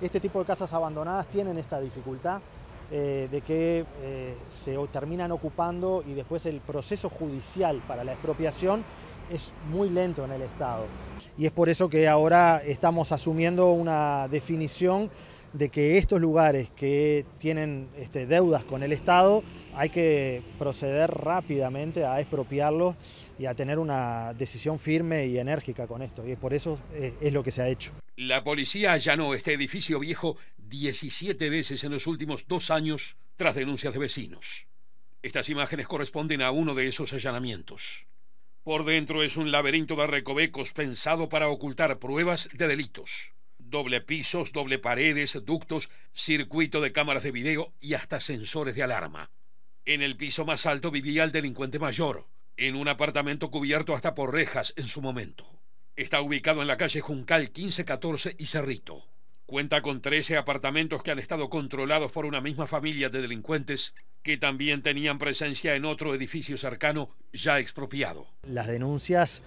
Este tipo de casas abandonadas tienen esta dificultad eh, de que eh, se terminan ocupando y después el proceso judicial para la expropiación es muy lento en el Estado. Y es por eso que ahora estamos asumiendo una definición de que estos lugares que tienen este, deudas con el Estado hay que proceder rápidamente a expropiarlos y a tener una decisión firme y enérgica con esto. Y es por eso eh, es lo que se ha hecho. La policía allanó este edificio viejo 17 veces en los últimos dos años tras denuncias de vecinos. Estas imágenes corresponden a uno de esos allanamientos. Por dentro es un laberinto de recovecos pensado para ocultar pruebas de delitos. Doble pisos, doble paredes, ductos, circuito de cámaras de video y hasta sensores de alarma. En el piso más alto vivía el delincuente mayor, en un apartamento cubierto hasta por rejas en su momento. Está ubicado en la calle Juncal 1514 y Cerrito. Cuenta con 13 apartamentos que han estado controlados por una misma familia de delincuentes que también tenían presencia en otro edificio cercano ya expropiado. Las denuncias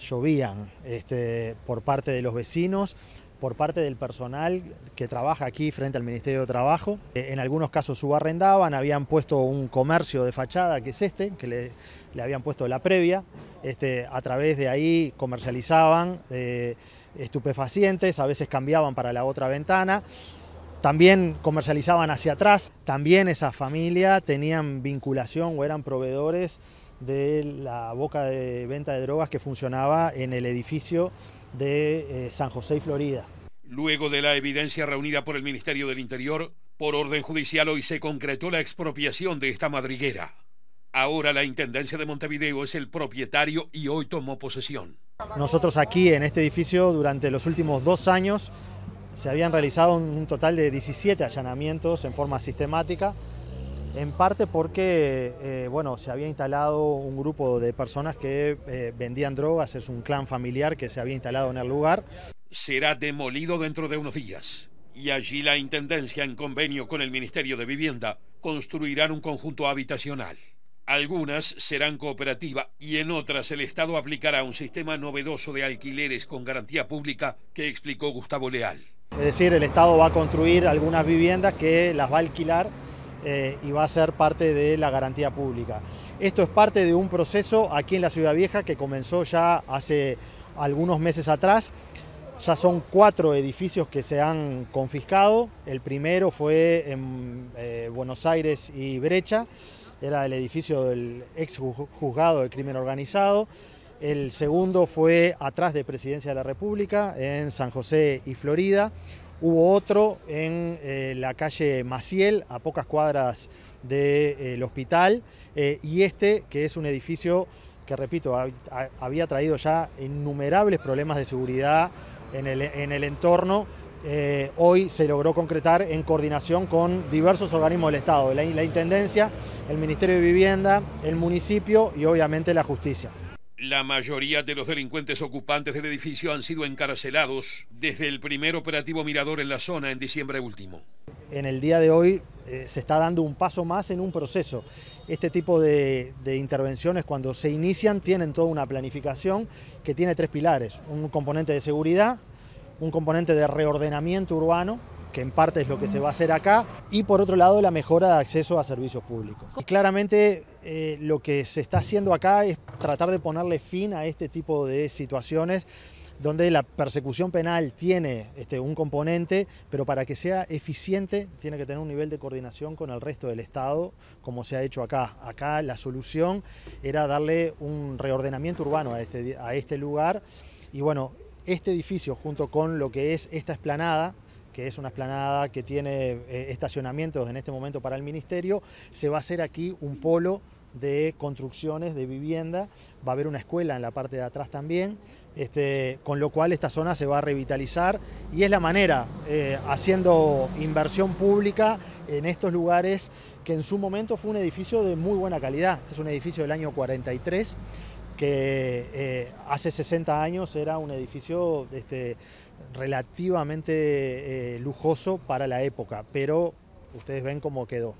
llovían este, por parte de los vecinos, por parte del personal que trabaja aquí frente al Ministerio de Trabajo. Eh, en algunos casos subarrendaban, habían puesto un comercio de fachada, que es este, que le, le habían puesto la previa. Este, a través de ahí comercializaban eh, estupefacientes, a veces cambiaban para la otra ventana. También comercializaban hacia atrás, también esa familia tenían vinculación o eran proveedores de la boca de venta de drogas que funcionaba en el edificio de eh, San José y Florida. Luego de la evidencia reunida por el Ministerio del Interior, por orden judicial hoy se concretó la expropiación de esta madriguera. Ahora la Intendencia de Montevideo es el propietario y hoy tomó posesión. Nosotros aquí en este edificio durante los últimos dos años se habían realizado un total de 17 allanamientos en forma sistemática, en parte porque eh, bueno, se había instalado un grupo de personas que eh, vendían drogas, es un clan familiar que se había instalado en el lugar. Será demolido dentro de unos días y allí la Intendencia, en convenio con el Ministerio de Vivienda, construirán un conjunto habitacional. Algunas serán cooperativa y en otras el Estado aplicará un sistema novedoso de alquileres con garantía pública que explicó Gustavo Leal. Es decir, el Estado va a construir algunas viviendas que las va a alquilar eh, y va a ser parte de la garantía pública. Esto es parte de un proceso aquí en la Ciudad Vieja que comenzó ya hace algunos meses atrás. Ya son cuatro edificios que se han confiscado. El primero fue en eh, Buenos Aires y Brecha era el edificio del ex juzgado de crimen organizado. El segundo fue atrás de Presidencia de la República, en San José y Florida. Hubo otro en eh, la calle Maciel, a pocas cuadras del eh, hospital. Eh, y este, que es un edificio que, repito, había traído ya innumerables problemas de seguridad en en el entorno eh, hoy se logró concretar en coordinación con diversos organismos del Estado, la, Intendencia, el Ministerio de Vivienda, el municipio y obviamente la justicia. La mayoría de los delincuentes ocupantes del edificio han sido encarcelados desde el primer operativo Mirador en la zona en diciembre último. En el día de hoy eh, se está dando un paso más en un proceso. Este tipo de, intervenciones cuando se inician tienen toda una planificación que tiene tres pilares. Un componente de seguridad, un componente de reordenamiento urbano, que en parte es lo que se va a hacer acá, y por otro lado la mejora de acceso a servicios públicos. Y claramente eh, lo que se está haciendo acá es tratar de ponerle fin a este tipo de situaciones donde la persecución penal tiene este, un componente, pero para que sea eficiente tiene que tener un nivel de coordinación con el resto del Estado, como se ha hecho acá. Acá la solución era darle un reordenamiento urbano a este, a este lugar y bueno, este edificio, junto con lo que es esta esplanada, que es una esplanada que tiene eh, estacionamientos en este momento para el Ministerio, se va a hacer aquí un polo de construcciones, de vivienda, va a haber una escuela en la parte de atrás también, este, con lo cual esta zona se va a revitalizar y es la manera, eh, haciendo inversión pública en estos lugares, que en su momento fue un edificio de muy buena calidad, este es un edificio del año 43, que eh, hace 60 años era un edificio este, relativamente eh, lujoso para la época, pero ustedes ven cómo quedó.